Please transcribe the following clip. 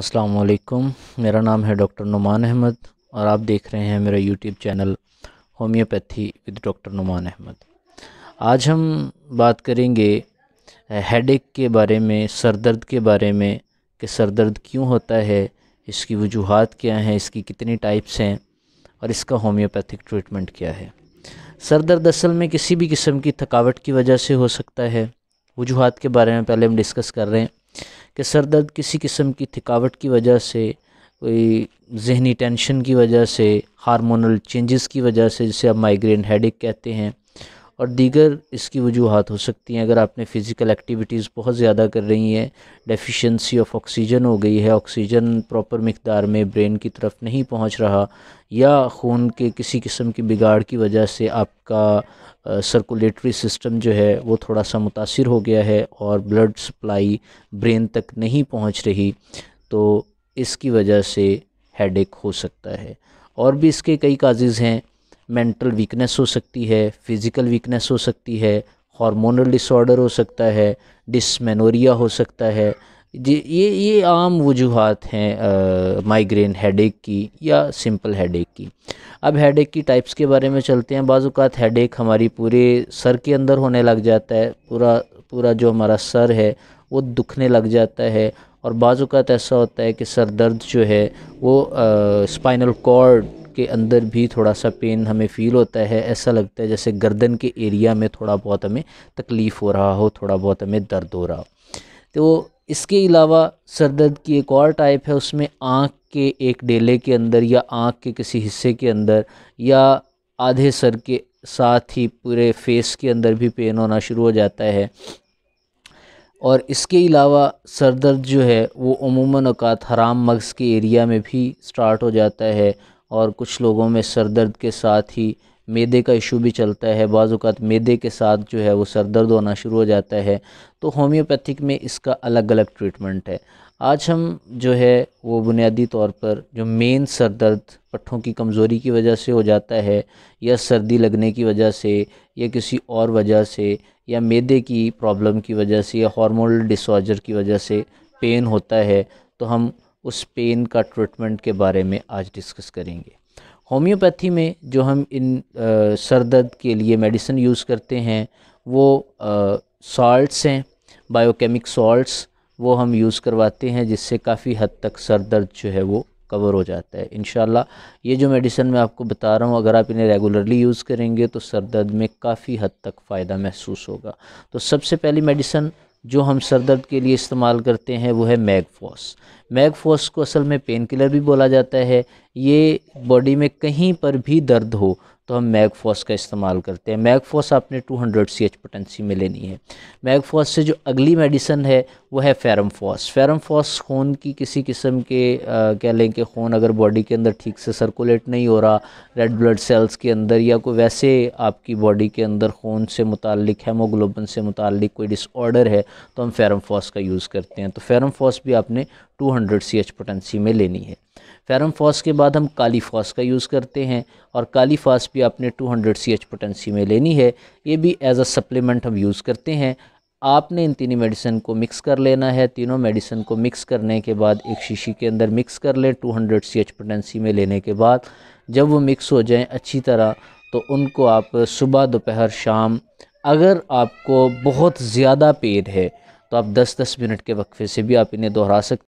असलकुम मेरा नाम है डॉक्टर नुमान अहमद और आप देख रहे हैं मेरा YouTube channel homeopathy with doctor Numan Ahmed आज हम बात करेंगे हेडेक के बारे में सर दर्द के बारे में कि सर दर्द क्यों होता है इसकी वजूहत क्या हैं इसकी कितनी टाइप्स हैं और इसका होम्योपैथिक ट्रीटमेंट क्या है सर दर्द असल में किसी भी किस्म की थकावट की वजह से हो सकता है वजूहत के बारे में पहले हम डिस्कस कर रहे हैं कि सर दर्द किसी किस्म की थकावट की वजह से कोई जहनी टेंशन की वजह से हार्मोनल चेंजेस की वजह से जिसे आप माइग्रेन हेडेक कहते हैं और दीगर इसकी वजूहत हो सकती हैं अगर आपने फ़िज़िकल एक्टिविटीज़ बहुत ज़्यादा कर रही हैं डेफिशिएंसी ऑफ ऑक्सीजन हो गई है ऑक्सीजन प्रॉपर मकदार में ब्रेन की तरफ नहीं पहुंच रहा या खून के किसी किस्म की बिगाड़ की वजह से आपका सर्कुलेटरी सिस्टम जो है वो थोड़ा सा मुतासर हो गया है और ब्लड सप्लाई ब्रेन तक नहीं पहुँच रही तो इसकी वजह से हेड हो सकता है और भी इसके कई काजेज़ हैं मेंटल वीकनेस हो सकती है फिज़िकल वीकनेस हो सकती है हार्मोनल डिसऑर्डर हो सकता है डिसमेनोरिया हो सकता है जी ये ये आम वजूहत हैं माइग्रेन हेडेक की या सिंपल हेडेक की अब हेडेक की टाइप्स के बारे में चलते हैं बाज़ात हेडेक हमारी पूरे सर के अंदर होने लग जाता है पूरा पूरा जो हमारा सर है वो दुखने लग जाता है और बाज़ात ऐसा होता है कि सर दर्द जो है वो स्पाइनल कॉर्ड के अंदर भी थोड़ा सा पेन हमें फ़ील होता है ऐसा लगता है जैसे गर्दन के एरिया में थोड़ा बहुत हमें तकलीफ़ हो रहा हो थोड़ा बहुत हमें दर्द हो रहा हो तो इसके अलावा सर दर्द की एक और टाइप है उसमें आँख के एक डेले के अंदर या आँख के किसी हिस्से के अंदर या आधे सर के साथ ही पूरे फेस के अंदर भी पेन होना शुरू हो जाता है और इसके अलावा सर दर्द जो है वो अमूमन अवकात हराम मगज़ के एरिया में भी स्टार्ट हो जाता है और कुछ लोगों में सर दर्द के साथ ही मैदे का इशू भी चलता है बाज़ात मैदे के साथ जो है वो सर दर्द होना शुरू हो जाता है तो होम्योपैथिक में इसका अलग अलग ट्रीटमेंट है आज हम जो है वो बुनियादी तौर पर जो मेन सर दर्द पट्ठों की कमज़ोरी की वजह से हो जाता है या सर्दी लगने की वजह से या किसी और वजह से या मैदे की प्रॉब्लम की वजह से या हार्मोनल डिसऑर्डर की वजह से पेन होता है तो हम उस पेन का ट्रीटमेंट के बारे में आज डिस्कस करेंगे होम्योपैथी में जो हम इन सर दर्द के लिए मेडिसिन यूज़ करते हैं वो सॉल्ट्स हैं बायोकेमिक सॉल्ट्स वो हम यूज़ करवाते हैं जिससे काफ़ी हद तक सर दर्द जो है वो कवर हो जाता है इन ये जो मेडिसन मैं आपको बता रहा हूँ अगर आप इन्हें रेगुलरली यूज़ करेंगे तो सर दर्द में काफ़ी हद तक फ़ायदा महसूस होगा तो सबसे पहली मेडिसन जो हम सर दर्द के लिए इस्तेमाल करते हैं वो है मैगफॉस मैगफॉस को असल में पेन किलर भी बोला जाता है ये बॉडी में कहीं पर भी दर्द हो तो हम मैगफोस का इस्तेमाल करते हैं मैगफोस आपने 200 एच पोटेंसी में लेनी है मैगफॉस से जो अगली मेडिसन है वो है फेरमफोस फेरमफोस खून की किसी किस्म के कह लें कि खून अगर बॉडी के अंदर ठीक से सर्कुलेट नहीं हो रहा रेड ब्लड सेल्स के अंदर या कोई वैसे आपकी बॉडी के अंदर खून से मुतक हेमोग्लोबन से मुतक कोई डिसऑर्डर है तो हम फेरमफोस का यूज़ करते हैं तो फेरमफोस भी आपने टू हंड्रेड पोटेंसी में लेनी है फेरम फॉस के बाद हम काली फॉस का यूज़ करते हैं और काली फॉस भी आपने 200 एच पोटेंसी में लेनी है ये भी एज अ सप्लीमेंट हम यूज़ करते हैं आपने इन तीनों मेडिसिन को मिक्स कर लेना है तीनों मेडिसिन को मिक्स करने के बाद एक शीशी के अंदर मिक्स कर लें 200 एच पोटेंसी में लेने के बाद जब वो मिक्स हो जाएँ अच्छी तरह तो उनको आप सुबह दोपहर शाम अगर आपको बहुत ज़्यादा पेड़ है तो आप 10-10 मिनट के वक्फे से भी आप इन्हें दोहरा सकते